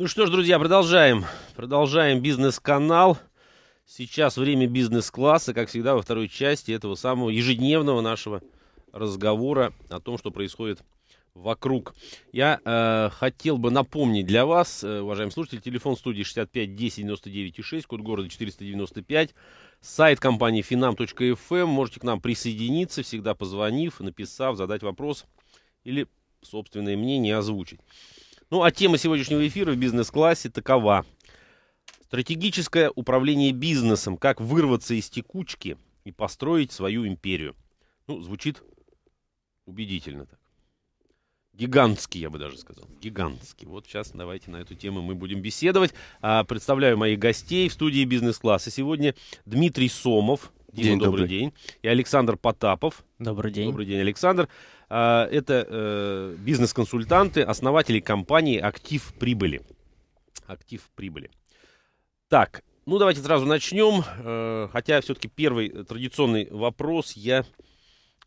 Ну что ж, друзья, продолжаем. Продолжаем бизнес-канал. Сейчас время бизнес-класса, как всегда, во второй части этого самого ежедневного нашего разговора о том, что происходит вокруг. Я э, хотел бы напомнить для вас, э, уважаемые слушатели, телефон студии 65 10 99 6, код города 495, сайт компании finam.fm. Эм. Можете к нам присоединиться, всегда позвонив, написав, задать вопрос или собственное мнение озвучить. Ну, а тема сегодняшнего эфира в бизнес-классе такова. Стратегическое управление бизнесом. Как вырваться из текучки и построить свою империю. Ну, звучит убедительно так. Гигантский, я бы даже сказал. Гигантский. Вот сейчас давайте на эту тему мы будем беседовать. А, представляю моих гостей в студии бизнес-класса. Сегодня Дмитрий Сомов. Дима, день, добрый, добрый день. И Александр Потапов. Добрый день. Добрый день, Александр. А, это э, бизнес-консультанты, основатели компании «Актив прибыли». «Актив прибыли». Так, ну давайте сразу начнем. Э, хотя все-таки первый э, традиционный вопрос я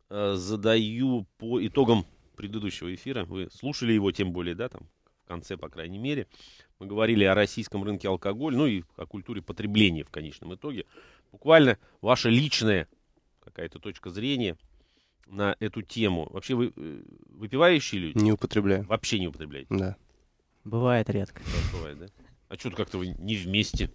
задаю по итогам предыдущего эфира. Вы слушали его, тем более, да, там, в конце, по крайней мере. Мы говорили о российском рынке алкоголя, ну и о культуре потребления в конечном итоге. Буквально ваша личная какая-то точка зрения – на эту тему? Вообще вы э, выпивающие люди? Не употребляю. Вообще не употребляете? Да. Бывает редко. Да, бывает, да? А что-то как-то вы не вместе.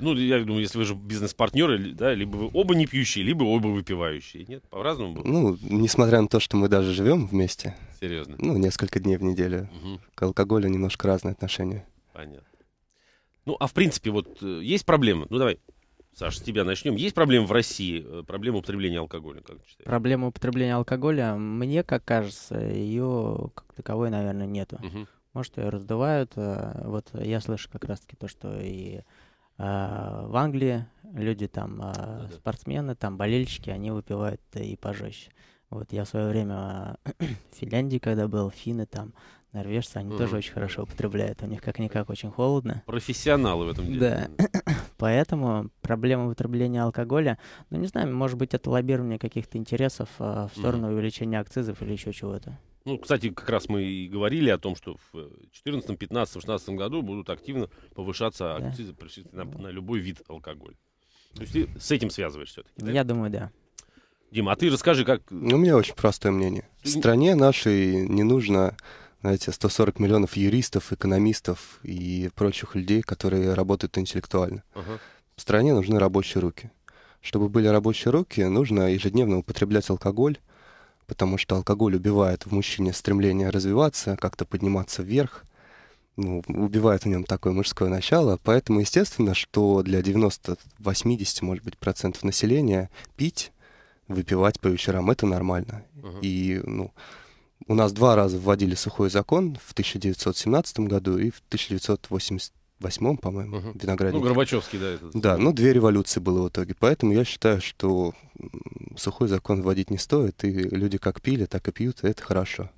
Ну, я думаю, если вы же бизнес-партнеры, да, либо вы оба не пьющие, либо оба выпивающие. Нет, по-разному было. Ну, несмотря на то, что мы даже живем вместе. Серьезно? Ну, несколько дней в неделю. Угу. К алкоголю немножко разные отношения. Понятно. Ну, а в принципе, вот э, есть проблема. Ну, давай, Саш, с тебя начнем. Есть проблемы в России, э, проблема употребления алкоголя, как ты считаешь? Проблема употребления алкоголя, мне как кажется, ее как таковой, наверное, нету. Угу. Может, ее раздувают. Э, вот я слышу как раз-таки то, что и а, в Англии люди там, а, да -да. спортсмены, там болельщики, они выпивают и пожестче. Вот я в свое время в Финляндии, когда был, финны там, норвежцы, они mm тоже очень хорошо употребляют. У них как-никак очень холодно. Профессионалы в этом деле. Да. Поэтому проблема употребления алкоголя, ну не знаю, может быть, это лоббирование каких-то интересов а, в сторону mm увеличения акцизов или еще чего-то. Ну, кстати, как раз мы и говорили о том, что в 2014, 2015, 2016 году будут активно повышаться акцизы да. на, на любой вид алкоголя. То есть ты с этим связываешь все-таки? Ну, да? Я думаю, да. Дима, а ты расскажи, как... Ну, у меня очень простое мнение. В стране нашей не нужно, знаете, 140 миллионов юристов, экономистов и прочих людей, которые работают интеллектуально. Uh-huh. В стране нужны рабочие руки. Чтобы были рабочие руки, нужно ежедневно употреблять алкоголь, потому что алкоголь убивает в мужчине стремление развиваться, как-то подниматься вверх, ну, убивает в нем такое мужское начало. Поэтому, естественно, что для 90-80, может быть, процентов населения пить выпивать по вечерам, это нормально. Uh-huh. И, ну, у нас два раза вводили сухой закон в 1917 году и в 1988, по-моему, угу. виноградник. Ну, Горбачевский, да. Этот. Да, ну, две революции было в итоге. Поэтому я считаю, что сухой закон вводить не стоит, и люди как пили, так и пьют, и это хорошо.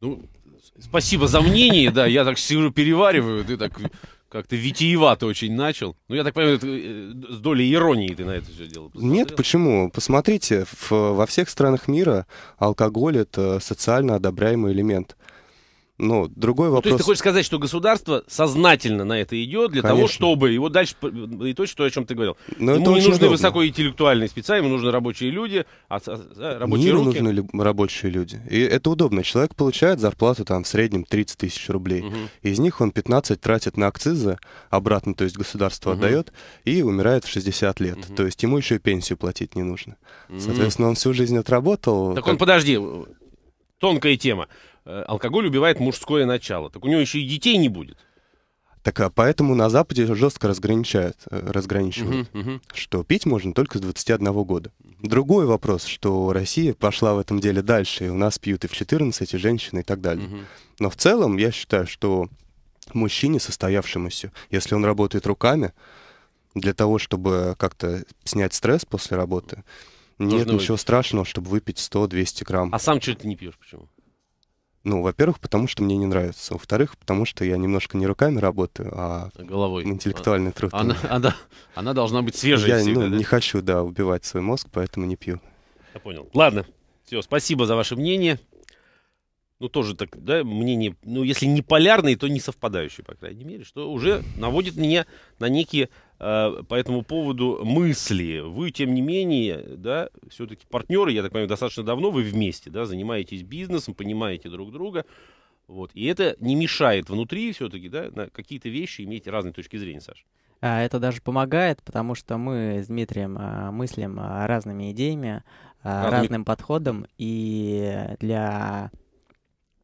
Ну, спасибо за мнение, да, я так сижу, перевариваю, ты так как-то витиевато очень начал. Ну, я так понимаю, э, с долей иронии ты на это все дело посмотрел. Нет, почему? Посмотрите, в, во всех странах мира алкоголь — это социально одобряемый элемент. Но ну, другой вопрос... Ну, то есть ты хочешь сказать, что государство сознательно на это идет для Конечно. того, чтобы его дальше... И то, что, о чем ты говорил. Но ему не нужны удобно. высокоинтеллектуальные спеца, ему нужны рабочие люди, а, а, а, рабочие Миру руки. нужны рабочие люди. И это удобно. Человек получает зарплату там в среднем 30 тысяч рублей. Угу. Из них он 15 тратит на акцизы обратно, то есть государство угу. отдает, и умирает в 60 лет. Угу. То есть ему еще и пенсию платить не нужно. Соответственно, он всю жизнь отработал. Так как... он, подожди, тонкая тема. Э, алкоголь убивает мужское начало. Так у него еще и детей не будет. Так а поэтому на Западе жестко разграничают, э, разграничивают, uh-huh, uh-huh. что пить можно только с 21 года. Другой вопрос, что Россия пошла в этом деле дальше, и у нас пьют и в 14, и женщины, и так далее. Uh-huh. Но в целом я считаю, что мужчине, состоявшемуся, если он работает руками, для того, чтобы как-то снять стресс после работы, Должны нет выпить. ничего страшного, чтобы выпить 100-200 грамм. А сам что-то не пьешь, почему? Ну, во-первых, потому что мне не нравится. Во-вторых, потому что я немножко не руками работаю, а головой. интеллектуальный а, труд. Она, она, она должна быть свежей. Я всегда, ну, да? не хочу, да, убивать свой мозг, поэтому не пью. Я понял. Ладно. Все, спасибо за ваше мнение. Ну, тоже так, да, мнение, ну, если не полярное, то не совпадающее, по крайней мере, что уже наводит меня на некие Э, по этому поводу мысли. Вы, тем не менее, да, все-таки партнеры, я так понимаю, достаточно давно вы вместе, да, занимаетесь бизнесом, понимаете друг друга. Вот. И это не мешает внутри все-таки, да, на какие-то вещи иметь разные точки зрения, Саша. А, это даже помогает, потому что мы с Дмитрием а, мыслим а, разными идеями, разными... разным подходом, и для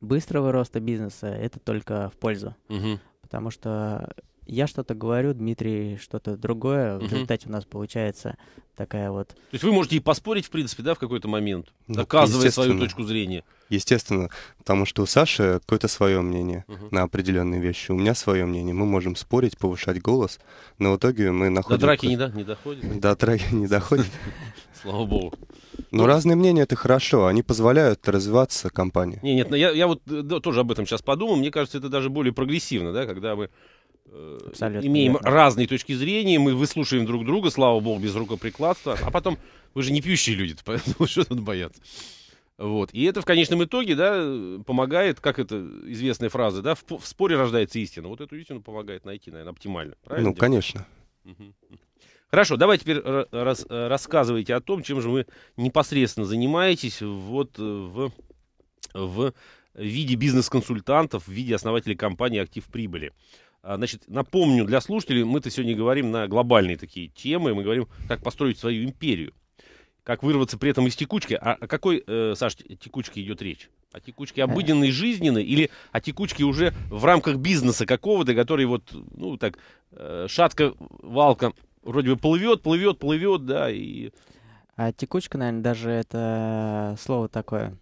быстрого роста бизнеса это только в пользу. Угу. Потому что я что-то говорю, Дмитрий что-то другое. В результате у нас получается такая вот... То есть вы можете и поспорить, в принципе, да, в какой-то момент, ну, доказывая свою точку зрения. Естественно, потому что у Саши какое-то свое мнение угу. на определенные вещи, у меня свое мнение. Мы можем спорить, повышать голос, но в итоге мы находим... До драки не, до... не доходит? До драки не доходит. Слава богу. Но ну, ну, разные мнения это хорошо, они позволяют развиваться компании. Нет, нет, я, вот э, тоже об этом сейчас подумал. Мне кажется, это даже более прогрессивно, да, когда мы Абсолютно имеем верно. разные точки зрения, мы выслушиваем друг друга, слава богу, без рукоприкладства. А потом, вы же не пьющие люди, поэтому что тут бояться? Вот. И это в конечном итоге, да, помогает, как это известная фраза, да, в, в споре рождается истина. Вот эту истину помогает найти, наверное, оптимально. Правильно? Ну, конечно. Хорошо, давай теперь раз, рассказывайте о том, чем же вы непосредственно занимаетесь вот в, в виде бизнес-консультантов, в виде основателей компании «Актив прибыли». А, значит, напомню для слушателей, мы-то сегодня говорим на глобальные такие темы, мы говорим, как построить свою империю, как вырваться при этом из текучки. А о какой, э, Саш, текучке идет речь? О текучке обыденной, жизненной или о текучке уже в рамках бизнеса какого-то, который вот, ну так, э, шатка, валка, вроде бы плывет, плывет, плывет, да, и... А текучка, наверное, даже это слово такое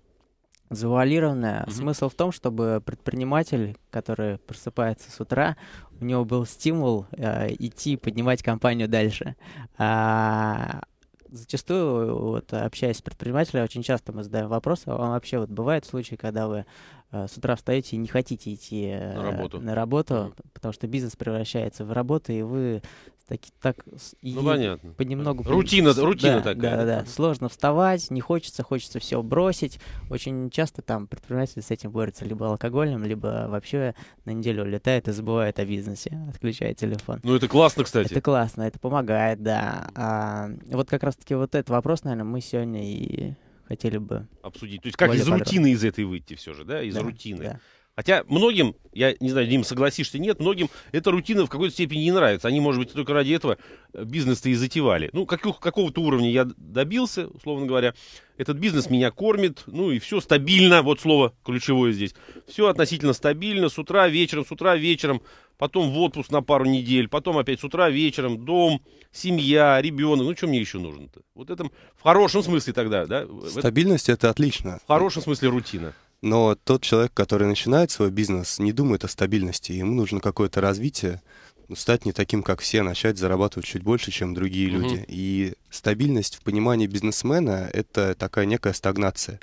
завуалированная. Mm-hmm. Смысл в том, чтобы предприниматель, который просыпается с утра, у него был стимул э, идти поднимать компанию дальше. А, зачастую, вот, общаясь с предпринимателем, очень часто мы задаем вопрос, а вам вообще вот бывают случаи, когда вы Э, с утра встаете и не хотите идти э, на работу, на работу mm. потому что бизнес превращается в работу, и вы таки, так и ну, понятно. понемногу... Рутина, при... рутина да, такая. Да, да, да. Сложно вставать, не хочется, хочется все бросить. Очень часто там предприниматели с этим борются либо алкоголем, либо вообще на неделю улетает и забывает о бизнесе, отключает телефон. Ну, это классно, кстати. Это классно, это помогает, да. А, вот как раз-таки вот этот вопрос, наверное, мы сегодня и хотели бы... Обсудить. То есть как из рутины из этой выйти все же, да? Из да, рутины. Да. Хотя многим, я не знаю, Дим, согласишься, нет, многим эта рутина в какой-то степени не нравится. Они, может быть, только ради этого э, бизнес-то и затевали. Ну, как, какого-то уровня я добился, условно говоря. Этот бизнес меня кормит, ну и все стабильно, вот слово ключевое здесь. Все относительно стабильно, с утра, вечером, с утра, вечером, потом в отпуск на пару недель, потом опять с утра, вечером, дом, семья, ребенок. Ну, что мне еще нужно-то? Вот это в хорошем смысле тогда, да? Стабильность — это отлично. В хорошем смысле рутина. Но тот человек, который начинает свой бизнес, не думает о стабильности. Ему нужно какое-то развитие, ну, стать не таким, как все, начать зарабатывать чуть больше, чем другие угу. люди. И стабильность в понимании бизнесмена — это такая некая стагнация.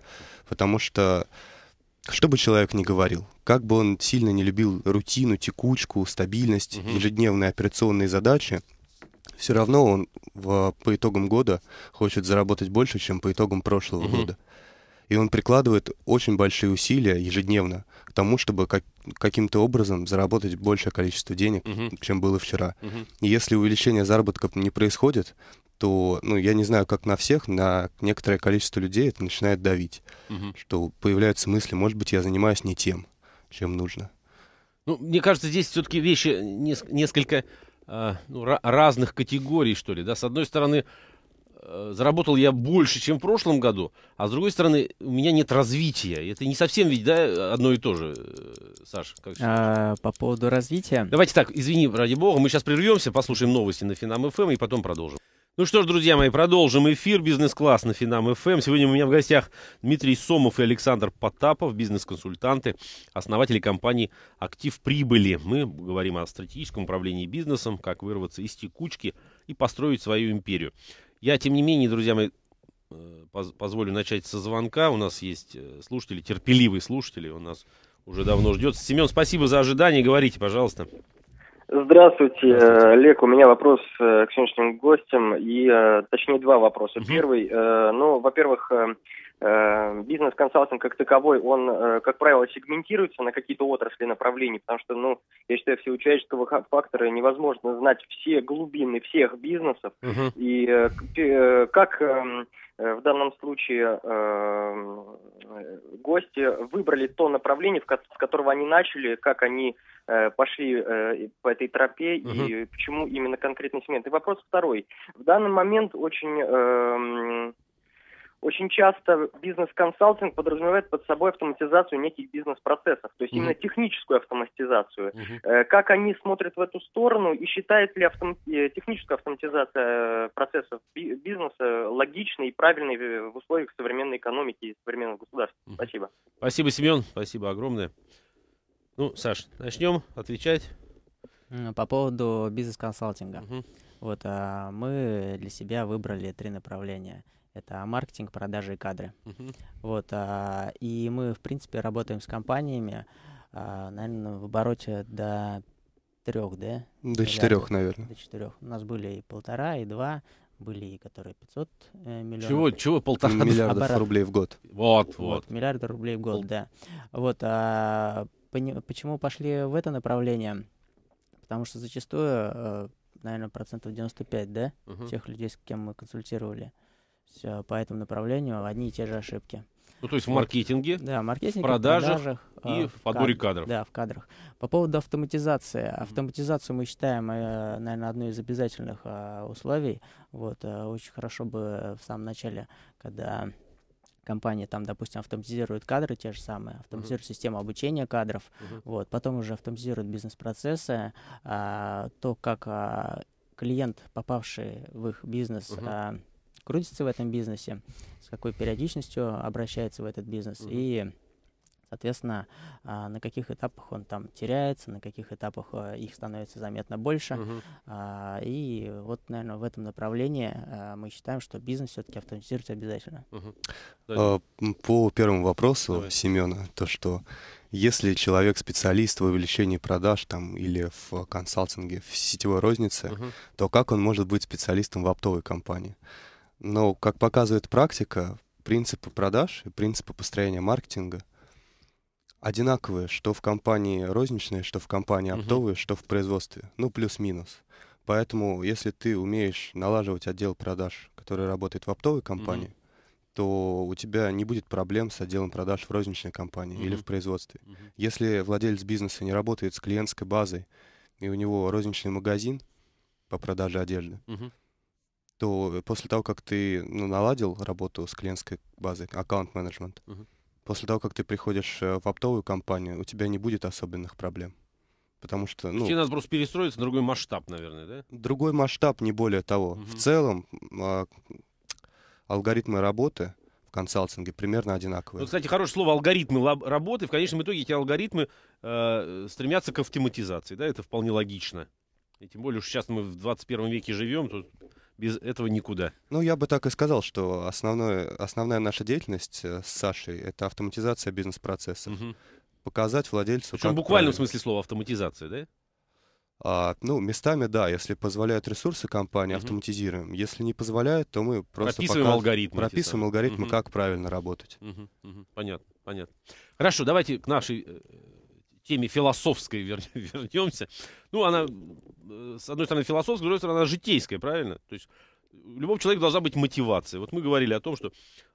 Потому что что бы человек ни говорил, как бы он сильно не любил рутину, текучку, стабильность, угу. ежедневные операционные задачи, все равно он в, по итогам года хочет заработать больше, чем по итогам прошлого угу. года. И он прикладывает очень большие усилия ежедневно к тому, чтобы как, каким-то образом заработать большее количество денег, угу. чем было вчера. Угу. И если увеличение заработка не происходит, то, ну, я не знаю, как на всех, на некоторое количество людей это начинает давить, угу. что появляются мысли, может быть, я занимаюсь не тем, чем нужно. Ну, мне кажется, здесь все-таки вещи несколько а, ну, разных категорий, что ли. Да? С одной стороны, Э, заработал я больше, чем в прошлом году, а с другой стороны, у меня нет развития. Это не совсем ведь, да, одно и то же, э, Саша? Как а, по поводу развития? Давайте так, извини, ради бога, мы сейчас прервемся, послушаем новости на Финам ФМ эм и потом продолжим. Ну что ж, друзья мои, продолжим эфир «Бизнес-класс» на Финам ФМ. Эм. Сегодня у меня в гостях Дмитрий Сомов и Александр Потапов, бизнес-консультанты, основатели компании «Актив прибыли». Мы говорим о стратегическом управлении бизнесом, как вырваться из текучки и построить свою империю. Я, тем не менее, друзья мои, э, позволю начать со звонка. У нас есть э, слушатели, терпеливые слушатели. У нас уже давно ждет. Семен, спасибо за ожидание. Говорите, пожалуйста. Здравствуйте, э, Здравствуйте, Олег. У меня вопрос э, к сегодняшним гостям, и э, точнее два вопроса. Угу. Первый, ну, во-первых, бизнес-консалтинг как таковой, он, как правило, сегментируется на какие-то отрасли направления, потому что, ну, я считаю, все человеческого фактора невозможно знать все глубины всех бизнесов. Угу. И как эм, Э, в данном случае эм, гости выбрали то направление, с которого они начали, как они э, пошли э, по этой тропе угу. и почему именно конкретный сегмент. И вопрос второй. В данный момент очень эм, очень часто бизнес-консалтинг подразумевает под собой автоматизацию неких бизнес-процессов, то есть mm-hmm. именно техническую автоматизацию. Mm-hmm. Как они смотрят в эту сторону и считает ли автом... Э, техническая автоматизация э, процессов бизнеса логичной и правильной в условиях современной экономики и современного государства? Mm-hmm. Спасибо. Спасибо, Семен. Спасибо огромное. Ну, Саш, начнем отвечать. По поводу бизнес-консалтинга. Угу. Вот а, мы для себя выбрали три направления. Это маркетинг, продажи и кадры. Uh-huh. Вот, а, и мы, в принципе, работаем с компаниями, а, наверное, в обороте до трех, да? До четырех, наверное. До четырех. У нас были и полтора, и два, были и которые 500 э, миллионов. Чего, чего полтора миллиардов оборот. рублей в год? Вот, вот. вот миллиарды рублей в год, Пол... да. Вот, а, пони... почему пошли в это направление? Потому что зачастую, э, наверное, процентов 95, да, угу. тех людей, с кем мы консультировали, все э, по этому направлению одни и те же ошибки. Ну, то есть в маркетинге, да, маркетинге в продажах, продажах и э, в подборе кадр, кадров. Да, в кадрах. По поводу автоматизации. Автоматизацию мы считаем, э, наверное, одной из обязательных условий. Вот, очень хорошо бы в самом начале, когда компания там, допустим, автоматизирует кадры те же самые, автоматизирует uh-huh. систему обучения кадров, uh-huh. вот, потом уже автоматизирует бизнес-процессы, а, то, как а, клиент, попавший в их бизнес, uh-huh крутится в этом бизнесе, с какой периодичностью обращается в этот бизнес. Mm-hmm. И Соответственно, а, на каких этапах он там теряется, на каких этапах а, их становится заметно больше. Uh-huh. И вот, наверное, в этом направлении мы считаем, что бизнес все-таки автоматизируется обязательно. Uh-huh. по первому вопросу Давай. Семена, то что если человек специалист в увеличении продаж там, или в консалтинге, в сетевой рознице, Uh-huh. то как он может быть специалистом в оптовой компании? Но, как показывает практика, принципы продаж и принципы построения маркетинга одинаковые, что в компании розничной, что в компании оптовой, uh-huh. что в производстве. Ну, плюс-минус. Поэтому, если ты умеешь налаживать отдел продаж, который работает в оптовой компании, uh-huh то у тебя не будет проблем с отделом продаж в розничной компании mm-hmm. или в производстве. Mm-hmm. Если владелец бизнеса не работает с клиентской базой, и у него розничный магазин по продаже одежды, mm-hmm то после того, как ты ну, наладил работу с клиентской базой, аккаунт-менеджмент, Uh-huh. после того, как ты приходишь э, в оптовую компанию, у тебя не будет особенных проблем. Потому что... Ну, Тебе надо просто перестроиться на другой масштаб, наверное, да? Другой масштаб, не более того. Uh-huh. В целом а, алгоритмы работы в консалтинге примерно одинаковые. Ну, кстати, хорошее слово алгоритмы работы. В конечном итоге эти алгоритмы э, стремятся к автоматизации, да? Это вполне логично. И тем более, что сейчас мы в 21 веке живем, тут без этого никуда. Ну, я бы так и сказал, что основное, основная наша деятельность э, с Сашей — это автоматизация бизнес процессов Угу. Показать владельцу... Причем в буквальном правильно. смысле слова автоматизация, да? А, ну, местами, да, если позволяют ресурсы компании, угу. автоматизируем. Если не позволяют, то мы просто прописываем показ... алгоритмы. Прописываем алгоритмы, угу. как правильно работать. Угу. Угу. Понятно, понятно. Хорошо, давайте к нашей э, теме философской вернемся. Ну, она, э, с одной стороны, философская, с другой стороны, она житейская, правильно? То есть у э, любого человека должна быть мотивация. Вот мы говорили о том, что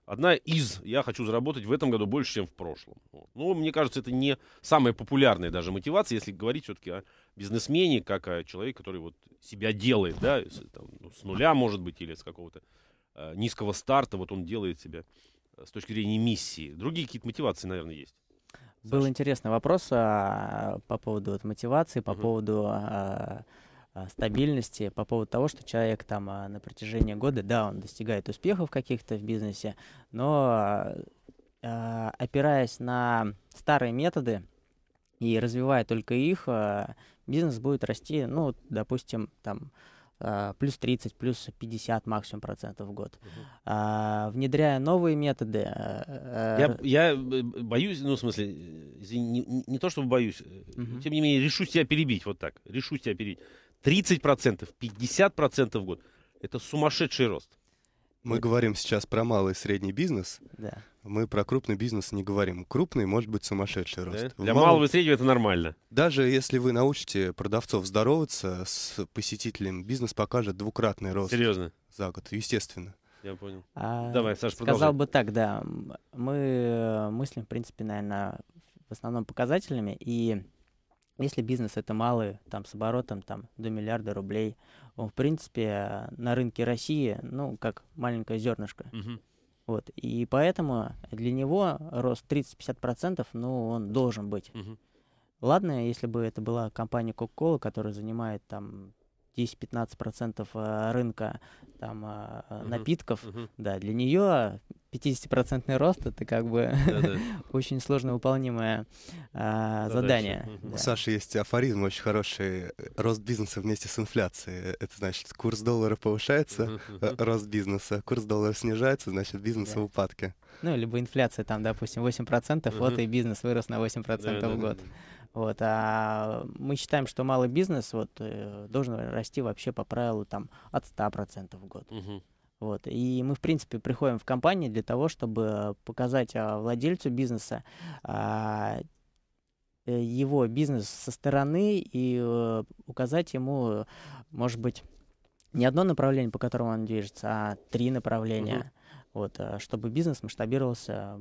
одна из «я хочу заработать в этом году больше, чем в прошлом». Вот. Ну, мне кажется, это не самая популярная даже мотивация, если говорить все-таки о бизнесмене, как о человеке, который вот себя делает, да, с, там, ну, с нуля, может быть, или с какого-то э, низкого старта, вот он делает себя с точки зрения миссии. Другие какие-то мотивации, наверное, есть. Был интересный вопрос а, по поводу вот, мотивации, по угу. поводу а, а, стабильности, по поводу того, что человек там а, на протяжении года, да, он достигает успехов каких-то в бизнесе, но а, опираясь на старые методы и развивая только их, а, бизнес будет расти, ну, допустим, там а, плюс 30, плюс 50 максимум процентов в год. Uh-huh. внедряя новые методы... Uh, я, я э, боюсь, ну, в смысле, э, извини, не, не то чтобы боюсь, uh тем не менее, решу тебя перебить, вот так, решу тебя перебить. 30 процентов, 50 процентов в год. Это сумасшедший рост. Мы Это... говорим сейчас про малый и средний бизнес. Да мы про крупный бизнес не говорим. Крупный может быть сумасшедший рост. Да? Для малого... малого и среднего это нормально. Даже если вы научите продавцов здороваться с посетителем, бизнес покажет двукратный рост. Серьезно? За год, естественно. Я понял. А, Давай, Саша, продолжай. Сказал бы так, да. Мы э, мыслим, в принципе, наверное, в основном показателями. И если бизнес это малый, там, с оборотом там, до миллиарда рублей, он, в принципе, на рынке России, ну, как маленькое зернышко. Угу. Вот. И поэтому для него рост 30-50%, ну, он должен быть. Угу. Ладно, если бы это была компания Coca-Cola, которая занимает там 10-15% э, рынка там, uh-huh. напитков, uh-huh. да, для нее 50% рост это как бы очень сложно выполнимое а, задание. У Саши есть афоризм очень хороший. Рост бизнеса вместе с инфляцией. Это значит, курс доллара повышается, э, рост бизнеса. Курс доллара снижается, значит, бизнес в упадке. Ну, либо инфляция там, допустим, 8%, вот и бизнес вырос на 8% в год. Вот, а мы считаем, что малый бизнес вот, э, должен расти вообще по правилу там, от 100% в год. Угу. Вот. И мы, в принципе, приходим в компании для того, чтобы показать а, владельцу бизнеса а, э, его бизнес со стороны и э, указать ему, может быть, не одно направление, по которому он движется, а три направления. Угу. Вот, а, чтобы бизнес масштабировался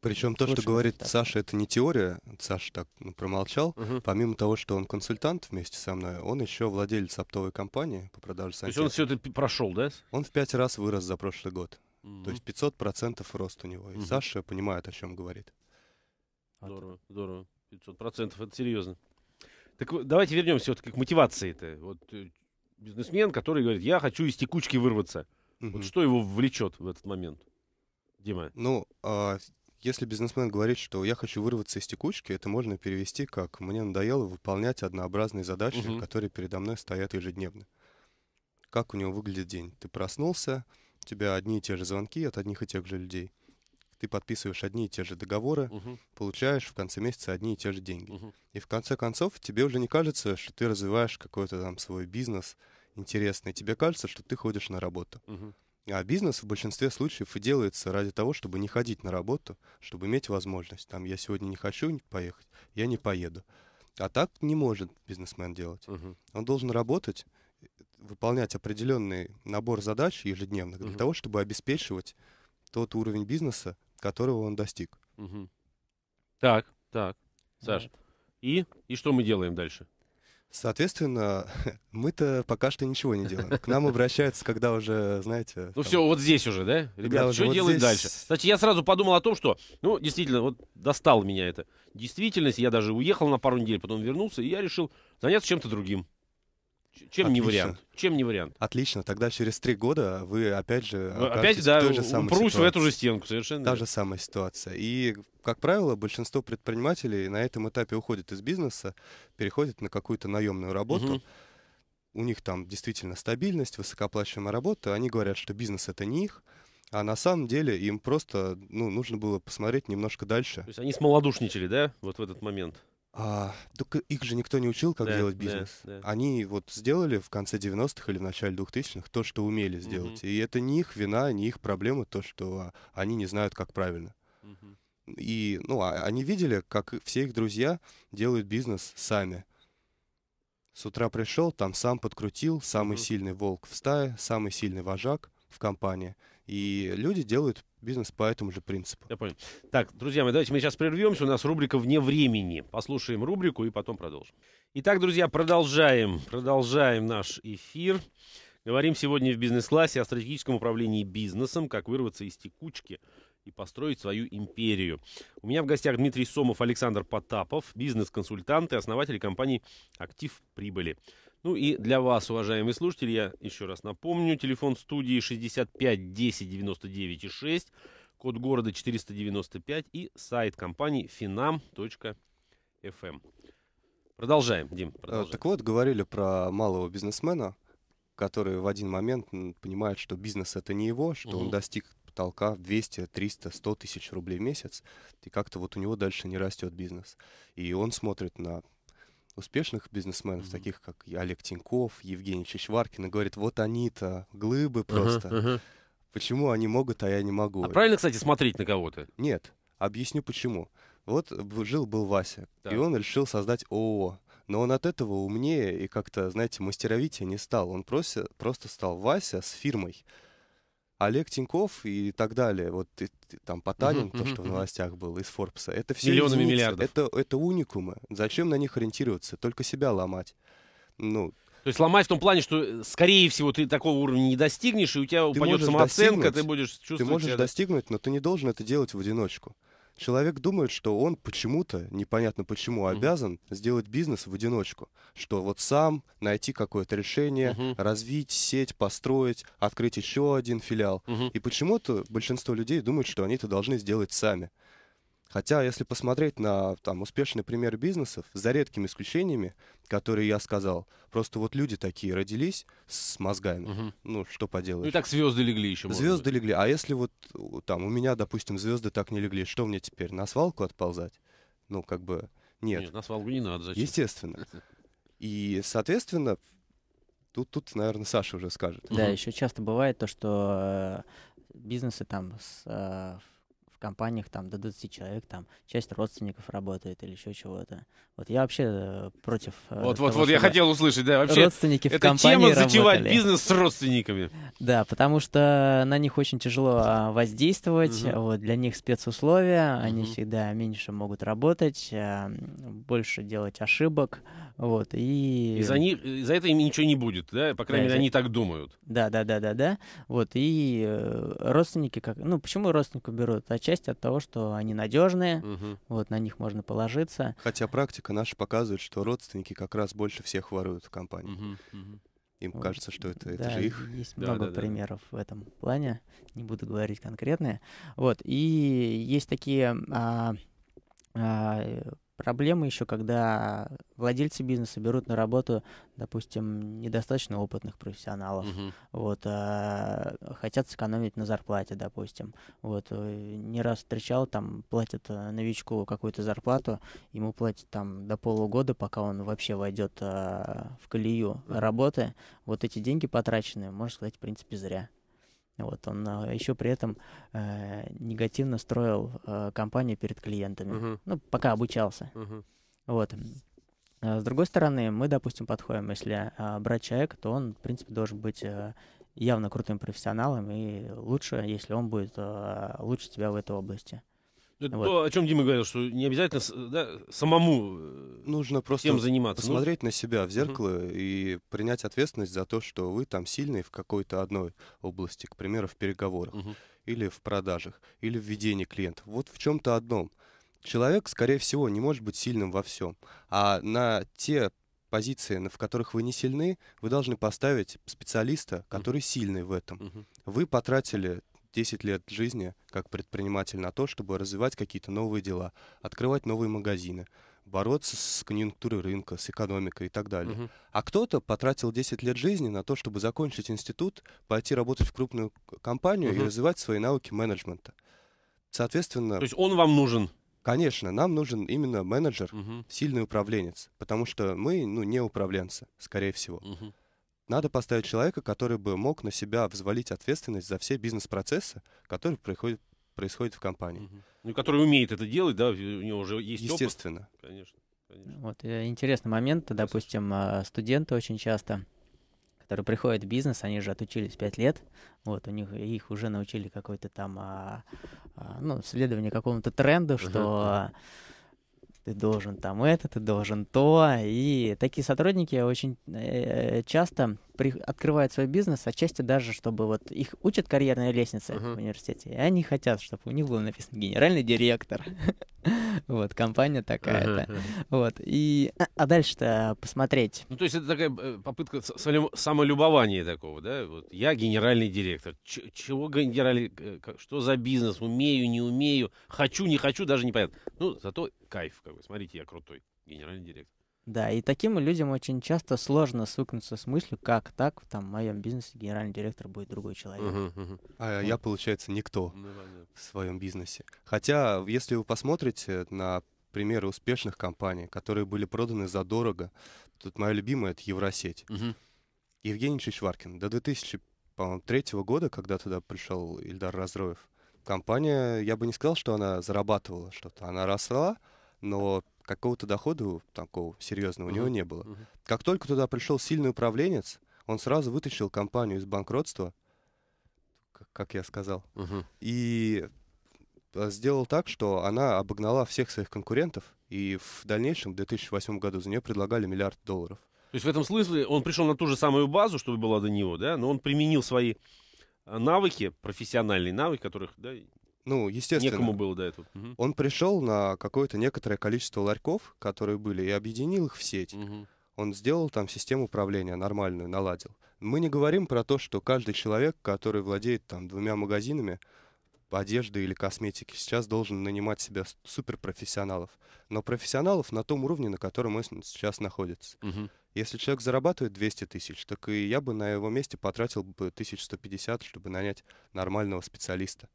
причем то, что говорит так. Саша, это не теория. Саша так ну, промолчал. Угу. Помимо того, что он консультант вместе со мной, он еще владелец оптовой компании по продаже сантехники. То есть он все это прошел, да? Он в пять раз вырос за прошлый год. Угу. То есть 500% процентов рост у него. И угу. Саша понимает, о чем говорит. А здорово, здорово. 500% процентов, это серьезно. Так давайте вернемся вот к мотивации-то. Вот э, бизнесмен, который говорит, я хочу из текучки вырваться. Угу. Вот что его влечет в этот момент? Дима. Ну, а, если бизнесмен говорит, что я хочу вырваться из текучки, это можно перевести как «мне надоело выполнять однообразные задачи, угу. которые передо мной стоят ежедневно». Как у него выглядит день? Ты проснулся, у тебя одни и те же звонки от одних и тех же людей. Ты подписываешь одни и те же договоры, угу. получаешь в конце месяца одни и те же деньги. Угу. И в конце концов тебе уже не кажется, что ты развиваешь какой-то там свой бизнес интересный. Тебе кажется, что ты ходишь на работу. Угу. А бизнес в большинстве случаев и делается ради того, чтобы не ходить на работу, чтобы иметь возможность. Там я сегодня не хочу поехать, я не поеду. А так не может бизнесмен делать. Угу. Он должен работать, э, выполнять определенный набор задач ежедневных угу. для того, чтобы обеспечивать тот уровень бизнеса, которого он достиг. Угу. Так, так, Саш. Да. И, и что мы делаем дальше? Соответственно, мы-то пока что ничего не делаем. К нам обращаются, когда уже, знаете... Ну там... все, вот здесь уже, да? Ребята, да, что вот делать здесь... дальше? Значит, я сразу подумал о том, что, ну, действительно, вот достал меня это. Действительность, я даже уехал на пару недель, потом вернулся, и я решил заняться чем-то другим. Чем Отлично. не вариант? Чем не вариант? Отлично. Тогда через три года вы опять же опять да, в той же самой упрусь ситуации. в эту же стенку совершенно. Та же самая ситуация. И как правило, большинство предпринимателей на этом этапе уходит из бизнеса, переходит на какую-то наемную работу. Угу. У них там действительно стабильность, высокооплачиваемая работа. Они говорят, что бизнес это не их. А на самом деле им просто ну, нужно было посмотреть немножко дальше. То есть они смолодушничали, да, вот в этот момент? А, только их же никто не учил, как да, делать бизнес. Да, да. Они вот сделали в конце 90-х или в начале 2000-х то, что умели сделать. mm И это не их вина, не их проблема, то, что они не знают, как правильно. mm И, ну, а, они видели, как все их друзья делают бизнес сами. С утра пришел, там сам подкрутил, самый mm сильный волк в стае, самый сильный вожак в компании. И люди делают бизнес по этому же принципу. Я понял. Так, друзья мои, давайте мы сейчас прервемся. У нас рубрика «Вне времени». Послушаем рубрику и потом продолжим. Итак, друзья, продолжаем. Продолжаем наш эфир. Говорим сегодня в бизнес-классе о стратегическом управлении бизнесом, как вырваться из текучки и построить свою империю. У меня в гостях Дмитрий Сомов, Александр Потапов, бизнес-консультант и основатель компании «Актив прибыли». Ну и для вас, уважаемые слушатели, я еще раз напомню, телефон студии 65 10 99 и 6, код города 495 и сайт компании finam.fm. Эм. Продолжаем, Дим, э, продолжаем. Так вот, говорили про малого бизнесмена, который в один момент понимает, что бизнес это не его, что угу. он достиг потолка в 200, 300, 100 тысяч рублей в месяц, и как-то вот у него дальше не растет бизнес. И он смотрит на успешных бизнесменов, mm-hmm. таких как Олег Тиньков, Евгений Чичваркин, и говорит, вот они-то глыбы просто. Uh-huh, uh-huh. Почему они могут, а я не могу? А правильно, кстати, смотреть на кого-то? Нет. Объясню почему. Вот жил-был Вася, да. и он решил создать ООО. Но он от этого умнее и как-то, знаете, мастеровитее не стал. Он просто, просто стал Вася с фирмой. Олег Тиньков и так далее, вот и, там Потанин, то, что в новостях было из Форбса, это все миллионами единицы, миллиардов. Это, это уникумы. Зачем на них ориентироваться? Только себя ломать. Ну, то есть ломать в том плане, что, э, скорее всего, ты такого уровня не достигнешь, и у тебя ты упадет самооценка, ты будешь чувствовать... Ты можешь себя... достигнуть, но ты не должен это делать в одиночку. Человек думает, что он почему-то, непонятно почему, обязан mm-hmm. сделать бизнес в одиночку. Что вот сам найти какое-то решение, mm-hmm. развить сеть, построить, открыть еще один филиал. Mm-hmm. И почему-то большинство людей думают, что они это должны сделать сами. Хотя, если посмотреть на там, успешный пример бизнесов, за редкими исключениями, которые я сказал, просто вот люди такие родились с мозгами. Угу. Ну, что поделать. И так звезды легли еще. Звезды легли. А если вот там у меня, допустим, звезды так не легли, что мне теперь, на свалку отползать? Ну, как бы, нет. Нет, на свалку не надо. Зачем? Естественно. И, соответственно, тут, тут, наверное, Саша уже скажет. Да, угу. еще часто бывает то, что э, бизнесы там с э, компаниях там до 20 человек, там часть родственников работает или еще чего-то. Вот я вообще э, против... Э, вот, того, вот, вот, я хотел услышать, да, вообще... Родственники в компании тема затевать бизнес с родственниками. Да, потому что на них очень тяжело а, воздействовать, угу. вот, для них спецусловия, угу. они всегда меньше могут работать, а, больше делать ошибок, вот, и... И за, них, и за это им ничего не будет, да? По крайней да, мере, за... они так думают. Да, да, да, да, да. Вот, и э, родственники как... Ну, почему родственников берут? Отчасти от того, что они надежные, угу. вот, на них можно положиться. Хотя практика наша показывает, что родственники как раз больше всех воруют в компании. Угу, угу. Им вот. кажется, что это, да, это же их. Есть да, много да, да. примеров в этом плане. Не буду говорить конкретные. Вот. И есть такие а, а, проблема еще, когда владельцы бизнеса берут на работу, допустим, недостаточно опытных профессионалов, Uh-huh. вот, а, хотят сэкономить на зарплате, допустим, вот, э, не раз встречал, там, платят э, новичку какую-то зарплату, ему платят там до полугода, пока он вообще войдет а, в колею uh-huh. работы, вот эти деньги потраченные, можно сказать, в принципе, зря. Вот он а, еще при этом э, негативно строил э, компанию перед клиентами. Uh -huh. Ну, пока обучался. Uh -huh. Вот. А с другой стороны, мы, допустим, подходим, если э, брать человека, то он, в принципе, должен быть э, явно крутым профессионалом, и лучше, если он будет э, лучше тебя в этой области. Это вот. То, о чем Дима говорил, что не обязательно да, самому э, нужно просто тем заниматься. Ну, посмотреть ну... на себя в зеркало угу. и принять ответственность за то, что вы там сильные в какой-то одной области, к примеру, в переговорах угу. или в продажах, или в ведении клиентов. Вот в чем-то одном. Человек, скорее всего, не может быть сильным во всем, а на те позиции, в которых вы не сильны, вы должны поставить специалиста, который угу. сильный в этом. Угу. Вы потратили 10 лет жизни как предприниматель на то, чтобы развивать какие-то новые дела, открывать новые магазины, бороться с конъюнктурой рынка, с экономикой и так далее. Uh -huh. А кто-то потратил 10 лет жизни на то, чтобы закончить институт, пойти работать в крупную компанию Uh -huh. и развивать свои навыки менеджмента. Соответственно... То есть он вам нужен? Конечно, нам нужен именно менеджер, Uh -huh. сильный управленец, потому что мы, ну, не управленцы, скорее всего. Угу. Надо поставить человека, который бы мог на себя взвалить ответственность за все бизнес-процессы, которые происходят, происходят в компании. Угу. Ну, который умеет это делать, да, у него уже есть Естественно. опыт. Конечно. конечно. Вот интересный момент, допустим, а, студенты очень часто которые приходят в бизнес, они же отучились 5 лет, вот, у них их уже научили какой-то там, а, а, ну, следование какому-то тренду, что uh ты должен там это, ты должен то, и такие сотрудники очень э, э часто при, открывают свой бизнес, отчасти даже, чтобы вот их учат карьерной лестнице uh-huh. в университете, и они хотят, чтобы у них было написано генеральный директор. вот, компания такая-то. Вот, и... А, а дальше-то посмотреть. Ну, то есть это такая э, попытка самолюбования такого, да? Вот я генеральный директор. чего генеральный... Э, что за бизнес? Умею, не умею? Хочу, не хочу, даже непонятно. Ну, зато кайф какой. Смотрите, я крутой генеральный директор. Да, и таким людям очень часто сложно свыкнуться с мыслью, как так, там, в моем бизнесе генеральный директор будет другой человек. Uh-huh, uh-huh. А вот. я, получается, никто ну, в своем бизнесе. Хотя, если вы посмотрите на примеры успешных компаний, которые были проданы задорого, тут моя любимая — это Евросеть. Uh-huh. Евгений Шишваркин до 2003 года, когда туда пришел Ильдар Разроев, компания, я бы не сказал, что она зарабатывала что-то, она росла, но какого-то дохода такого серьезного uh-huh. у него не было. Uh-huh. Как только туда пришел сильный управленец, он сразу вытащил компанию из банкротства, как я сказал, uh-huh. и а, сделал так, что она обогнала всех своих конкурентов, и в дальнейшем, в 2008 году, за нее предлагали миллиард долларов. То есть в этом смысле он пришел на ту же самую базу, чтобы была до него, да, но он применил свои а, навыки, профессиональные навыки, которых да, ну, естественно. Некому было до этого. Угу. Он пришел на какое-то некоторое количество ларьков, которые были, и объединил их в сеть. Угу. Он сделал там систему управления нормальную, наладил. Мы не говорим про то, что каждый человек, который владеет там двумя магазинами, одежды или косметики. Сейчас должен нанимать себя суперпрофессионалов. Но профессионалов на том уровне, на котором он сейчас находится. Угу. Если человек зарабатывает 200 тысяч, так и я бы на его месте потратил бы 1150, чтобы нанять нормального специалиста.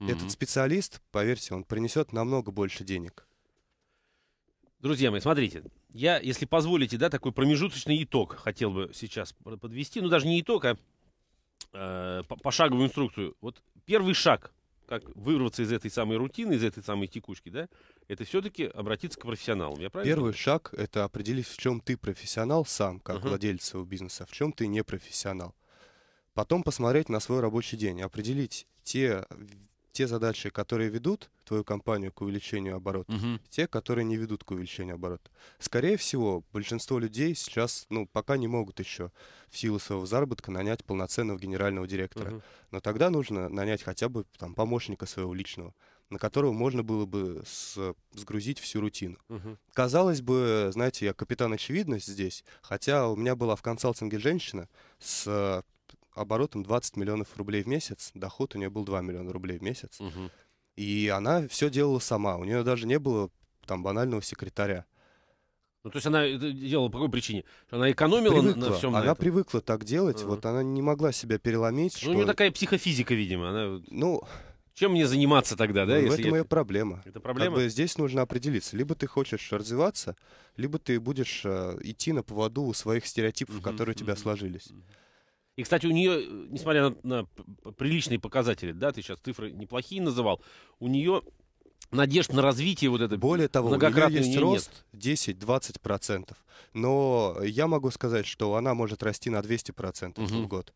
Угу. Этот специалист, поверьте, он принесет намного больше денег. Друзья мои, смотрите, я, если позволите, да, такой промежуточный итог хотел бы сейчас подвести. Ну, даже не итог, а э, пошаговую инструкцию. Вот первый шаг, как вырваться из этой самой рутины, из этой самой текучки, да, это все-таки обратиться к профессионалам. Я правильно? Первый шаг — это определить, в чем ты профессионал сам, как uh-huh. владелец своего бизнеса, в чем ты не профессионал. Потом посмотреть на свой рабочий день, определить те те задачи, которые ведут твою компанию к увеличению оборота, угу. те, которые не ведут к увеличению оборота. Скорее всего, большинство людей сейчас, ну, пока не могут еще в силу своего заработка нанять полноценного генерального директора. Угу. Но тогда нужно нанять хотя бы там помощника своего личного, на которого можно было бы с, сгрузить всю рутину. Угу. Казалось бы, знаете, я капитан очевидность здесь, хотя у меня была в консалтинге женщина с оборотом 20 миллионов рублей в месяц, доход у нее был 2 миллиона рублей в месяц. Угу. И она все делала сама. У нее даже не было там банального секретаря. Ну, то есть она это делала по какой причине? Она экономила привыкла. на всем. Она на этом. привыкла так делать, uh-huh. вот она не могла себя переломить. Ну, что... у нее такая психофизика, видимо. Она... Ну. Чем мне заниматься тогда, да? Ну, если это я... проблема. Это проблема. Как бы здесь нужно определиться. Либо ты хочешь развиваться, либо ты будешь э, идти на поводу у своих стереотипов, uh-huh, которые у тебя uh-huh. сложились. Uh-huh. И, кстати, у нее, э, несмотря на, на приличные показатели, да, ты сейчас цифры неплохие называл, у нее надежд на развитие вот это Более того, у нее есть рост 10-20%. Но я могу сказать, что она может расти на 200% угу. в год.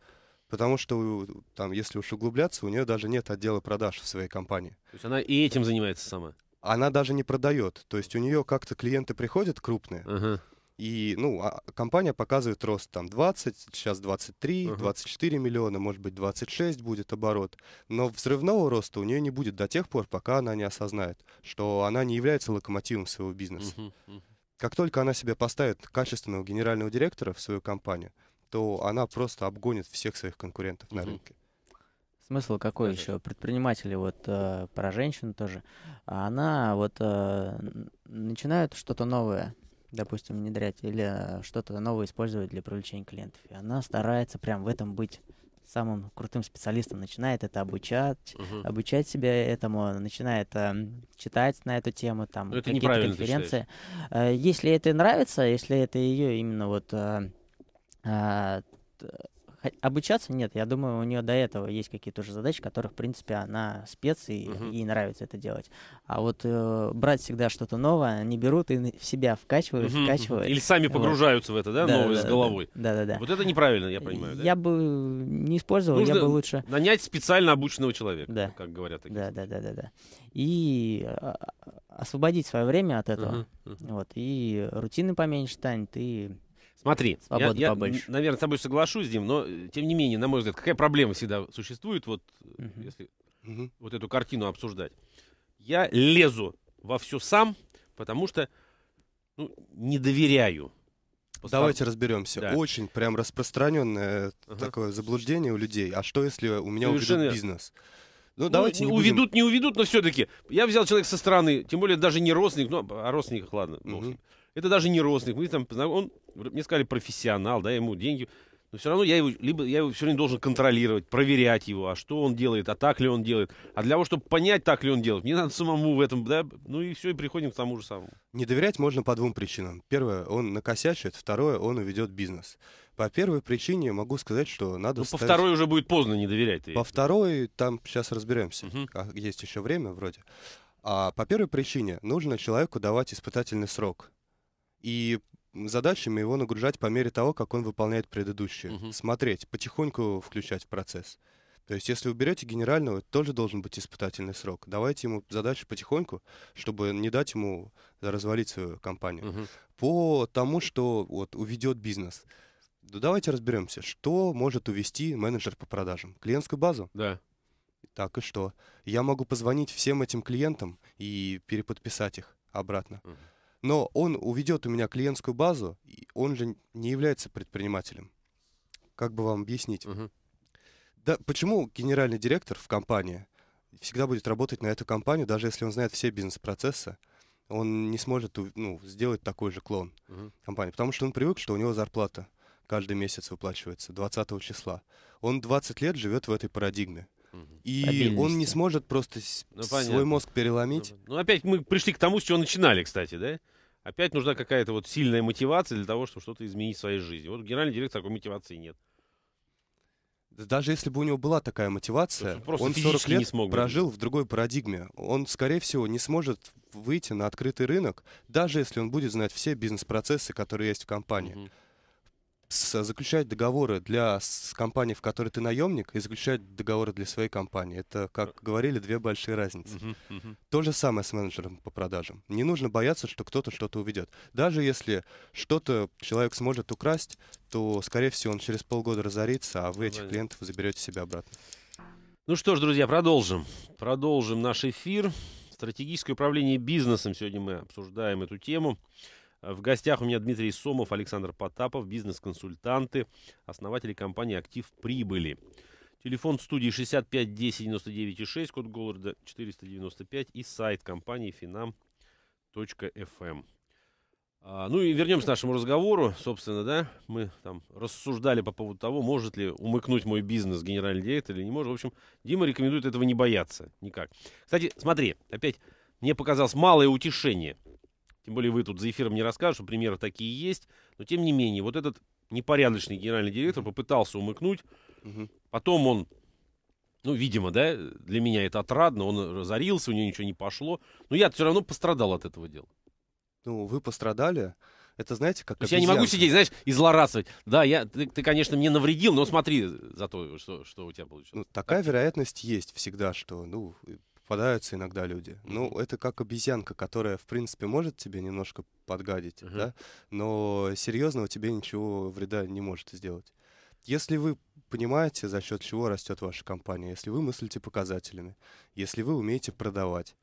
Потому что, там, если уж углубляться, у нее даже нет отдела продаж в своей компании. То есть она и этим занимается сама? Она даже не продает. То есть у нее как-то клиенты приходят крупные, uh и, ну, а компания показывает рост там 20, сейчас 23, uh-huh. 24 миллиона, может быть, 26 будет оборот. Но взрывного роста у нее не будет до тех пор, пока она не осознает, что она не является локомотивом своего бизнеса. Uh-huh. Uh-huh. Как только она себе поставит качественного генерального директора в свою компанию, то она просто обгонит всех своих конкурентов uh-huh. на рынке. Смысл какой еще? Предприниматели, вот э, про женщин тоже. А она вот э, начинают что-то новое допустим, внедрять или что-то новое использовать для привлечения клиентов. И она старается прям в этом быть самым крутым специалистом, начинает это обучать, угу. обучать себя этому, начинает э, читать на эту тему, там ну, это какие-то конференции. Э, если это нравится, если это ее именно вот э, э, обучаться нет, я думаю, у нее до этого есть какие-то уже задачи, которых, в принципе, она спец и угу. ей нравится это делать. А вот э, брать всегда что-то новое, они берут и в себя вкачивают, угу. вкачивают. Или сами погружаются вот. в это, да, да новое да, с головой. Да, да, да. Вот это неправильно, я понимаю. Я да? бы не использовал, Нужно я бы лучше. Нанять специально обученного человека, да. как говорят. Такие да, да, да, да, да. И а, а, освободить свое время от этого. Угу. Вот, и рутины поменьше станет, и Смотри, Свобода я, побольше. я, наверное, с тобой соглашусь, Дим, но э, тем не менее, на мой взгляд, какая проблема всегда существует, вот угу. если угу. вот эту картину обсуждать. Я лезу во все сам, потому что ну, не доверяю. Поставь. Давайте разберемся. Да. Очень прям распространенное ага. такое заблуждение у людей. А что, если у меня уже бизнес? Ну, ну давайте не уведут, будем... не уведут, но все-таки. Я взял человека со стороны, тем более даже не родственник, ну, о а, родственниках, ладно. Угу. Это даже не родственник. Мы там, он, мне сказали, профессионал, да, ему деньги. Но все равно я его, либо я его все время должен контролировать, проверять его, а что он делает, а так ли он делает. А для того, чтобы понять, так ли он делает, мне надо самому в этом, да, ну и все, и приходим к тому же самому. Не доверять можно по двум причинам. Первое, он накосячит, второе, он уведет бизнес. По первой причине могу сказать, что надо... Ну, ставить... по второй уже будет поздно не доверять. По второй, там сейчас разберемся. Угу. А, есть еще время вроде. А по первой причине нужно человеку давать испытательный срок. И задачами его нагружать по мере того, как он выполняет предыдущие. Угу. Смотреть, потихоньку включать в процесс. То есть, если уберете генерального, тоже должен быть испытательный срок. Давайте ему задачи потихоньку, чтобы не дать ему развалить свою компанию. Угу. По тому, что вот уведет бизнес. Да давайте разберемся, что может увести менеджер по продажам? Клиентскую базу? Да. Так и что? Я могу позвонить всем этим клиентам и переподписать их обратно. Угу но он уведет у меня клиентскую базу, и он же не является предпринимателем. Как бы вам объяснить? Угу. Да, почему генеральный директор в компании всегда будет работать на эту компанию, даже если он знает все бизнес-процессы, он не сможет ну, сделать такой же клон угу. компании, потому что он привык, что у него зарплата каждый месяц выплачивается 20 числа. Он 20 лет живет в этой парадигме. И он не сможет просто ну, свой мозг переломить. Ну, опять мы пришли к тому, с чего начинали, кстати, да? Опять нужна какая-то вот сильная мотивация для того, чтобы что-то изменить в своей жизни. Вот генеральный генерального такой мотивации нет. Даже если бы у него была такая мотивация, он 40 лет не смог прожил в другой парадигме. Он, скорее всего, не сможет выйти на открытый рынок, даже если он будет знать все бизнес-процессы, которые есть в компании. Uh-huh заключать договоры для с компании, в которой ты наемник, и заключать договоры для своей компании. Это, как э. говорили, две большие разницы. Uh-huh, uh-huh. То же самое с менеджером по продажам. Не нужно бояться, что кто-то что-то уведет. Даже если что-то человек сможет украсть, то, скорее всего, он через полгода разорится, а вы этих клиентов заберете себе обратно. Ну что ж, друзья, продолжим. Продолжим наш эфир. Стратегическое управление бизнесом. Сегодня мы обсуждаем эту тему. В гостях у меня Дмитрий Сомов, Александр Потапов, бизнес-консультанты, основатели компании «Актив прибыли». Телефон студии 65 10 99 6, код города 495 и сайт компании finam.fm. Эм. А, ну и вернемся к нашему разговору, собственно, да, мы там рассуждали по поводу того, может ли умыкнуть мой бизнес генеральный директор или не может. В общем, Дима рекомендует этого не бояться никак. Кстати, смотри, опять мне показалось малое утешение – тем более вы тут за эфиром не расскажете, что примеры такие есть. Но тем не менее, вот этот непорядочный генеральный директор попытался умыкнуть. Потом он, ну, видимо, да, для меня это отрадно, он разорился, у него ничего не пошло. Но я все равно пострадал от этого дела. Ну, вы пострадали. Это знаете, как То есть я не могу сидеть, знаешь, и злорадствовать. Да, я, ты, ты, конечно, мне навредил, но смотри за то, что, что у тебя получилось. Ну, такая так. вероятность есть всегда, что, ну, попадаются иногда люди. Ну, это как обезьянка, которая, в принципе, может тебе немножко подгадить, uh-huh. да, но серьезного тебе ничего вреда не может сделать. Если вы понимаете, за счет чего растет ваша компания, если вы мыслите показателями, если вы умеете продавать,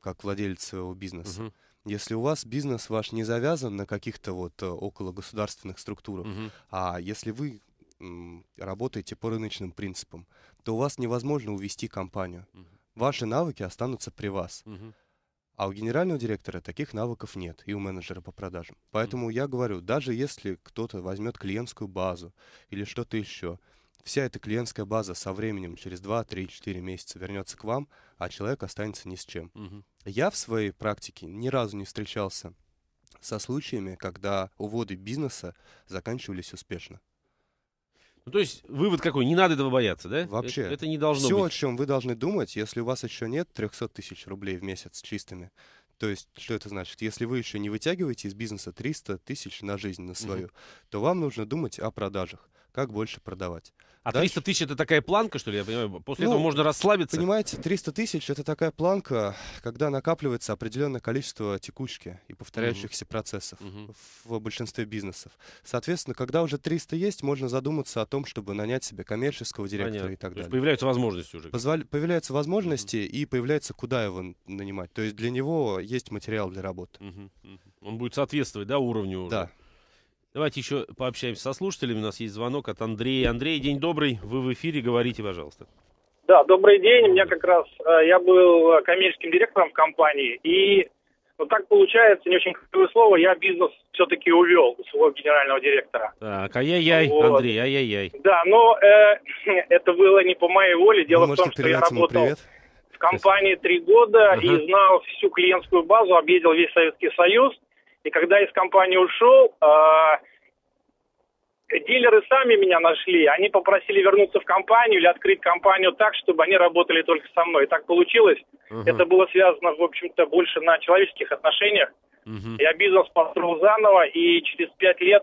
как владелец своего бизнеса, uh-huh. Если у вас бизнес ваш не завязан на каких-то вот э, около государственных структурах, uh-huh. а если вы работаете по рыночным принципам, то у вас невозможно увести компанию. Uh-huh. Ваши навыки останутся при вас. А у генерального директора таких навыков нет, и у менеджера по продажам. Поэтому mm-hmm. я говорю, даже если кто-то возьмет клиентскую базу или что-то еще, вся эта клиентская база со временем через 2, 3, 4 месяца вернется к вам, а человек останется ни с чем. Mm-hmm. Я в своей практике ни разу не встречался со случаями, когда уводы бизнеса заканчивались успешно. Ну, то есть вывод какой? Не надо этого бояться, да? Вообще. Это, это не должно все, быть. Все, о чем вы должны думать, если у вас еще нет 300 тысяч рублей в месяц чистыми. То есть, что это значит? Если вы еще не вытягиваете из бизнеса 300 тысяч на жизнь, на свою, mm то вам нужно думать о продажах как больше продавать. А Дальше... 300 тысяч это такая планка, что ли? Я понимаю, после ну, этого можно расслабиться. Понимаете, 300 тысяч это такая планка, когда накапливается определенное количество текучки и повторяющихся угу. процессов угу. в большинстве бизнесов. Соответственно, когда уже 300 есть, можно задуматься о том, чтобы нанять себе коммерческого директора Понятно. и так далее. То есть появляются возможности уже. Позволь... Появляются возможности угу. и появляется, куда его нанимать. То есть для него есть материал для работы. Угу. Он будет соответствовать, да, уровню уже? Да. Давайте еще пообщаемся со слушателями. У нас есть звонок от Андрея. Андрей, день добрый. Вы в эфире, говорите, пожалуйста. Да, добрый день. У меня как раз э, я был э, коммерческим директором в компании, и вот так получается, не очень красивое слово, я бизнес все-таки увел у своего генерального директора. Так, ай-яй-яй, вот. Андрей, ай-яй-яй. Да, но э, это было не по моей воле. Дело Вы в том, что я работал привет? в компании три года ага. и знал всю клиентскую базу, объездил весь Советский Союз. И когда из компании ушел, а, дилеры сами меня нашли. Они попросили вернуться в компанию или открыть компанию так, чтобы они работали только со мной. И так получилось. Угу. Это было связано, в общем-то, больше на человеческих отношениях. Угу. Я бизнес построил заново, и через пять лет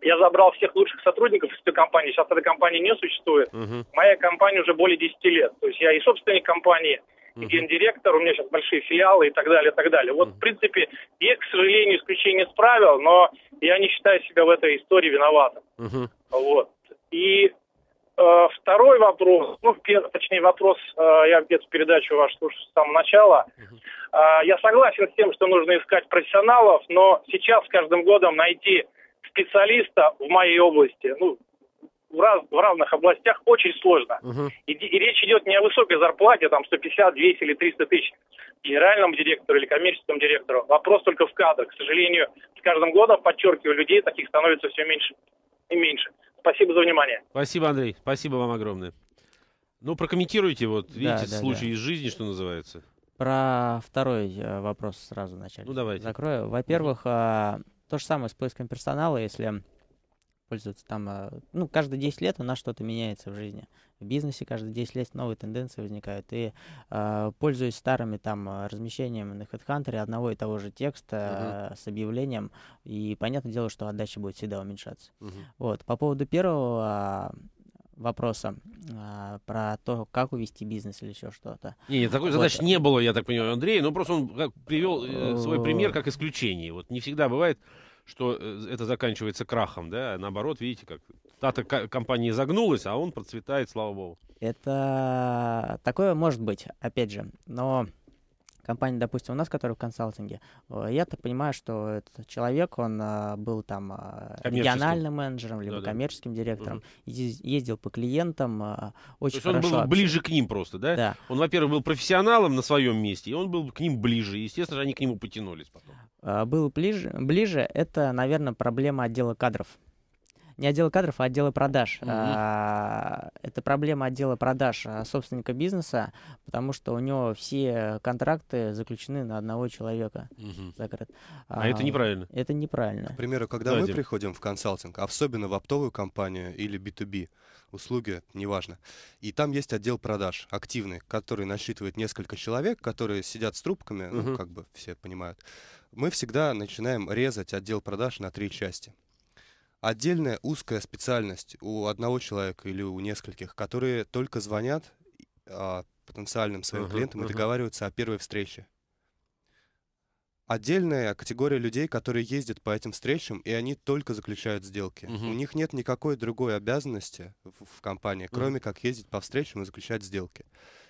я забрал всех лучших сотрудников из той компании. Сейчас эта компания не существует. Угу. Моя компания уже более 10 лет. То есть я и собственник компании, и гендиректор, у меня сейчас большие филиалы и так далее, и так далее. Вот, в принципе, я, к сожалению, исключение справил, но я не считаю себя в этой истории виноватым. Вот. И э, второй вопрос, ну, пер, точнее, вопрос, э, я где-то передачу вашу слушаю с самого начала. Э, я согласен с тем, что нужно искать профессионалов, но сейчас с каждым годом найти специалиста в моей области, ну, в, раз, в разных областях очень сложно. Угу. И, и речь идет не о высокой зарплате, там 150, 200 или 300 тысяч генеральному директору или коммерческому директору. Вопрос только в кадрах. К сожалению, с каждым годом, подчеркиваю, людей таких становится все меньше и меньше. Спасибо за внимание. Спасибо, Андрей. Спасибо вам огромное. Ну, прокомментируйте, вот, видите, да, случай да. из жизни, что называется. Про второй э, вопрос сразу вначале. Ну, давайте. Закрою. Во-первых, э, то же самое с поиском персонала, если пользоваться. Там, а, ну, каждые 10 лет у нас что-то меняется в жизни. В бизнесе каждые 10 лет новые тенденции возникают. И а, пользуясь старыми там а, размещениями на HeadHunter одного и того же текста uh-huh. с объявлением, и понятное дело, что отдача будет всегда уменьшаться. Uh-huh. Вот. По поводу первого вопроса а, про то, как увести бизнес или еще что-то. Не, нет, такой вот. задачи не было, я так понимаю, Андрей, но ну, просто он как, привел э, свой пример как исключение. Вот не всегда бывает что э, это заканчивается крахом, да, а наоборот, видите, как та-то компания загнулась, а он процветает, слава богу. Это такое может быть, опять же, но компания, допустим, у нас, которая в консалтинге, э, я-то понимаю, что этот человек, он э, был там региональным менеджером, либо да, да. коммерческим директором, угу. ездил по клиентам, очень То есть хорошо... он был ближе к ним просто, да? Да. Он, во-первых, был профессионалом на своем месте, и он был к ним ближе, естественно они к нему потянулись потом. А, был ближе, ближе, это, наверное, проблема отдела кадров. Не отдела кадров, а отдела продаж. Mm-hmm. это проблема отдела продаж а, собственника бизнеса, потому что у него все контракты заключены на одного человека. Mm-hmm. Закрыт. А, а это неправильно. Это неправильно. К примеру, когда да, мы приходим в консалтинг, особенно в оптовую компанию или B2B, услуги, неважно. И там есть отдел продаж активный, который насчитывает несколько человек, которые сидят с трубками, uh-huh. ну, как бы все понимают. Мы всегда начинаем резать отдел продаж на три части. Отдельная узкая специальность у одного человека или у нескольких, которые только звонят а, потенциальным своим uh-huh, клиентам uh-huh. и договариваются о первой встрече отдельная категория людей, которые ездят по этим встречам, и они только заключают сделки. Угу. У них нет никакой другой обязанности в, в компании, кроме угу. как ездить по встречам и заключать сделки.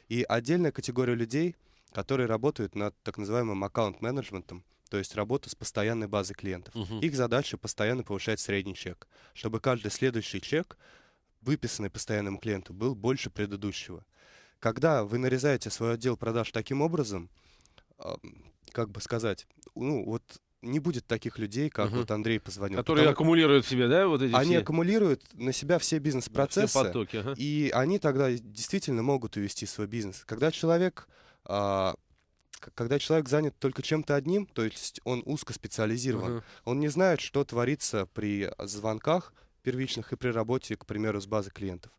И отдельная категория людей, которые работают над так называемым аккаунт-менеджментом, то есть работа с постоянной базой клиентов. Угу. Их задача постоянно повышать средний чек, чтобы каждый следующий чек, выписанный постоянному клиенту, был больше предыдущего. Когда вы нарезаете свой отдел продаж таким образом, как бы сказать, ну вот не будет таких людей, как угу. вот Андрей позвонил. Которые потому... аккумулируют в себе, да, вот эти Они все... аккумулируют на себя все бизнес-процессы. Все потоки, ага. И они тогда действительно могут увести свой бизнес. Когда человек, а, когда человек занят только чем-то одним, то есть он узко специализирован, угу. он не знает, что творится при звонках первичных и при работе, к примеру, с базы клиентов.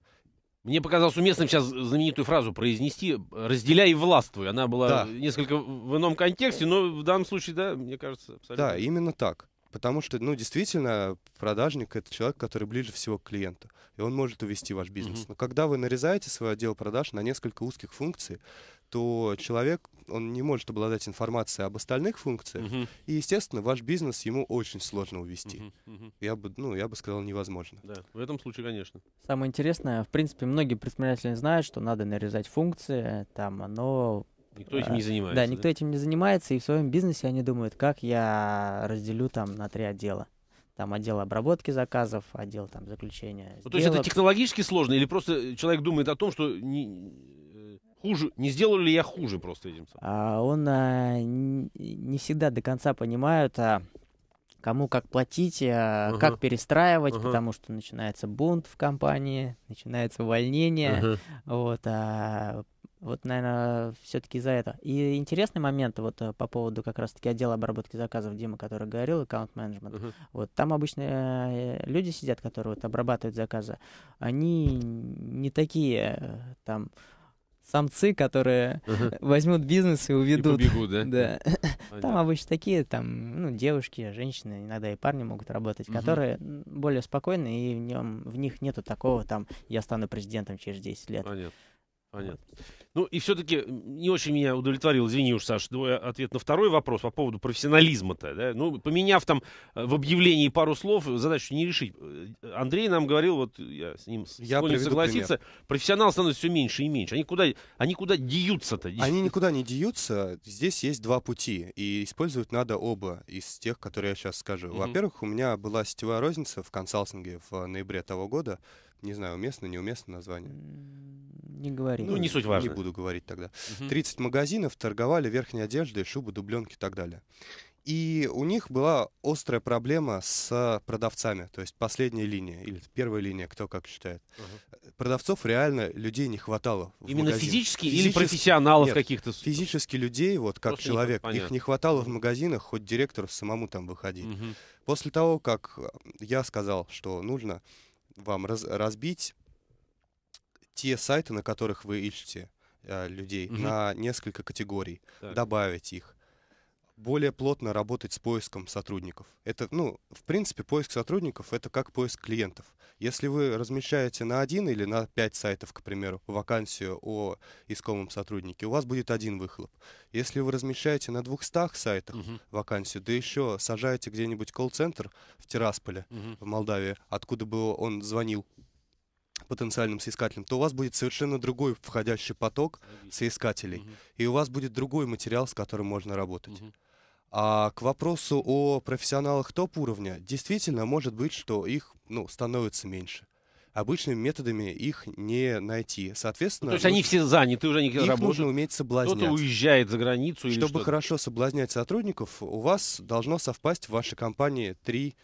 Мне показалось уместным сейчас знаменитую фразу произнести «разделяй и властвуй». Она была да. несколько в ином контексте, но в данном случае, да, мне кажется, абсолютно. Да, именно так. Потому что, ну, действительно, продажник — это человек, который ближе всего к клиенту, и он может увести ваш бизнес. Uh-huh. Но когда вы нарезаете свое отдел продаж на несколько узких функций, то человек, он не может обладать информацией об остальных функциях, Uh -huh. и, естественно, ваш бизнес ему очень сложно увести. uh -huh, uh -huh. Я бы, ну, я бы сказал, невозможно. Да, в этом случае, конечно. Самое интересное, в принципе, многие предприниматели знают, что надо нарезать функции, там, но... Никто этим э, не занимается. Да, да, никто этим не занимается, и в своем бизнесе они думают, как я разделю там на три отдела там отдел обработки заказов, отдел там заключения. Ну, то есть это технологически сложно или просто человек думает о том, что не, э, Хуже, не сделали ли я хуже просто этим А, он а, не всегда до конца понимает, а, кому как платить, а, uh как перестраивать, uh потому что начинается бунт в компании, начинается увольнение. uh Вот, а, вот, наверное, все-таки за это. И интересный момент вот а, по поводу как раз-таки отдела обработки заказов Дима, который говорил, аккаунт менеджмент. Uh-huh. Вот там обычно э, люди сидят, которые вот обрабатывают заказы. Они не такие э, там самцы, которые uh-huh. возьмут бизнес и уведут. И побегут, да? Да. Там обычно такие, там, ну, девушки, женщины, иногда и парни могут работать, uh-huh. которые более спокойны, и в, нем, в них нету такого, там, я стану президентом через 10 лет. Понятно. Понятно. Ну и все-таки не очень меня удовлетворил, извини уж, Саш, э, ответ на второй вопрос по поводу профессионализма-то. Да? Ну, поменяв там э, в объявлении пару слов, задачу не решить. Э, Андрей нам говорил, вот я с ним я согласиться, пример. профессионал становится все меньше и меньше. Они куда, они куда деются-то? Они никуда не деются. Здесь есть два пути, и использовать надо оба из тех, которые я сейчас скажу. Mm-hmm. Во-первых, у меня была сетевая розница в консалтинге в ноябре того года. Не знаю, уместно, неуместно название. Не говори. Ну, не суть важно. Не буду говорить тогда. Угу. 30 магазинов торговали верхней одеждой, шубы, дубленки и так далее. И у них была острая проблема с продавцами, то есть последняя линия или первая линия, кто как считает. Угу. Продавцов реально людей не хватало. Именно магазин. физически, физически или профессионалов каких-то? Физически людей, вот как Просто человек, не, их не хватало в магазинах, хоть директору самому там выходить. Угу. После того, как я сказал, что нужно вам раз, разбить те сайты, на которых вы ищете э, людей, угу. на несколько категорий, так. добавить их более плотно работать с поиском сотрудников. Это, ну, в принципе, поиск сотрудников — это как поиск клиентов. Если вы размещаете на один или на пять сайтов, к примеру, вакансию о искомом сотруднике, у вас будет один выхлоп. Если вы размещаете на двухстах сайтах угу. вакансию, да еще сажаете где-нибудь колл-центр в Тирасполе, угу. в Молдавии, откуда бы он звонил потенциальным соискателем, то у вас будет совершенно другой входящий поток соискателей, угу. и у вас будет другой материал, с которым можно работать. Угу. А к вопросу о профессионалах топ-уровня, действительно может быть, что их ну, становится меньше. Обычными методами их не найти. Соответственно, ну, то есть они все заняты, уже не работают. нужно уметь соблазнять. Кто-то уезжает за границу. Чтобы или что хорошо соблазнять сотрудников, у вас должно совпасть в вашей компании три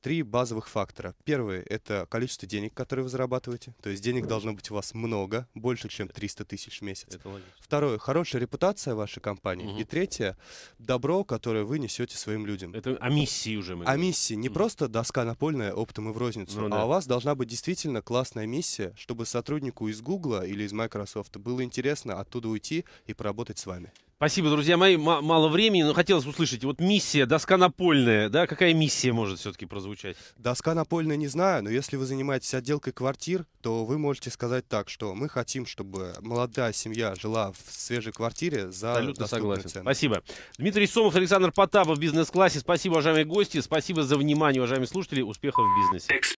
три базовых фактора. Первый – это количество денег, которые вы зарабатываете. То есть денег должно быть у вас много, больше, чем 300 тысяч в месяц. Это логично. Второе – хорошая репутация вашей компании. Угу. И третье – добро, которое вы несете своим людям. Это о миссии уже мы О миссии. Не угу. просто доска напольная оптом и в розницу, ну, а у вас должна быть действительно классная миссия, чтобы сотруднику из Гугла или из Microsoft было интересно оттуда уйти и поработать с вами. Спасибо, друзья мои. М- мало времени, но хотелось услышать. Вот миссия, доска напольная, да? Какая миссия может все-таки прозвучать? Доска напольная не знаю, но если вы занимаетесь отделкой квартир, то вы можете сказать так, что мы хотим, чтобы молодая семья жила в свежей квартире за Абсолютно согласен. Цену. Спасибо. Дмитрий Сомов, Александр Потапов в бизнес-классе. Спасибо, уважаемые гости. Спасибо за внимание, уважаемые слушатели. Успехов в бизнесе.